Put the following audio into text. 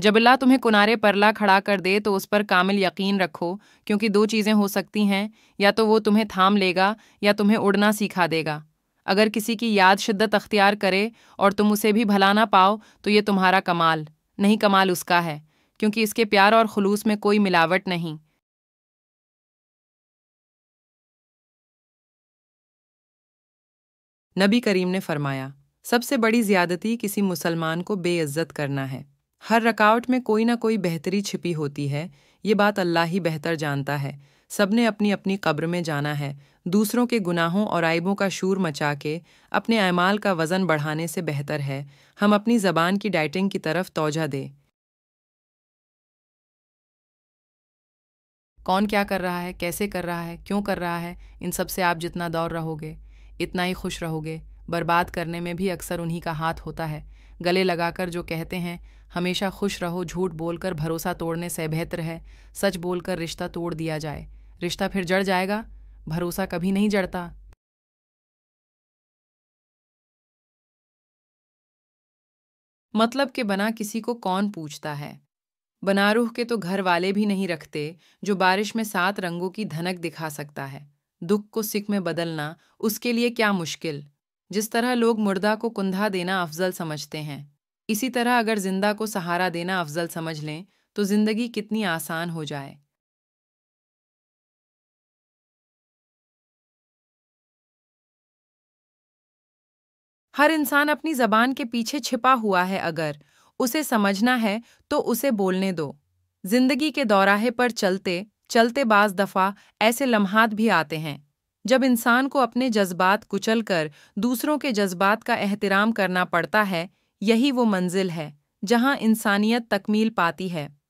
जब अल्लाह तुम्हें कुनारे परला खड़ा कर दे तो उस पर कामिल यकीन रखो क्योंकि दो चीज़ें हो सकती हैं या तो वो तुम्हें थाम लेगा या तुम्हें उड़ना सिखा देगा अगर किसी की याद शिद्दत अख्तियार करे और तुम उसे भी भला ना पाओ तो ये तुम्हारा कमाल नहीं कमाल उसका है क्योंकि इसके प्यार और खलूस में कोई मिलावट नहीं नबी करीम ने फरमाया सबसे बड़ी ज्यादती किसी मुसलमान को बेइज्जत करना है हर रकावट में कोई ना कोई बेहतरी छिपी होती है ये बात अल्लाह ही बेहतर जानता है सबने अपनी अपनी कब्र में जाना है दूसरों के गुनाहों और आइबों का शूर मचा के अपने अमाल का वज़न बढ़ाने से बेहतर है हम अपनी ज़बान की डाइटिंग की तरफ तोजा दें कौन क्या कर रहा है कैसे कर रहा है क्यों कर रहा है इन सब से आप जितना दौर रहोगे इतना ही खुश रहोगे बर्बाद करने में भी अक्सर उन्हीं का हाथ होता है गले लगाकर जो कहते हैं हमेशा खुश रहो झूठ बोलकर भरोसा तोड़ने से बेहतर है सच बोलकर रिश्ता तोड़ दिया जाए रिश्ता फिर जड़ जाएगा भरोसा कभी नहीं जड़ता मतलब के बना किसी को कौन पूछता है बनारूह के तो घर वाले भी नहीं रखते जो बारिश में सात रंगों की धनक दिखा सकता है दुख को सिख में बदलना उसके लिए क्या मुश्किल जिस तरह लोग मुर्दा को कुंधा देना अफजल समझते हैं इसी तरह अगर जिंदा को सहारा देना अफजल समझ लें तो जिंदगी कितनी आसान हो जाए हर इंसान अपनी जबान के पीछे छिपा हुआ है अगर उसे समझना है तो उसे बोलने दो जिंदगी के दौराहे पर चलते चलते बाज दफा ऐसे लम्हात भी आते हैं जब इंसान को अपने जज्बात कुचल कर दूसरों के जज्बात का एहतराम करना पड़ता है यही वो मंजिल है जहाँ इंसानियत तकमील पाती है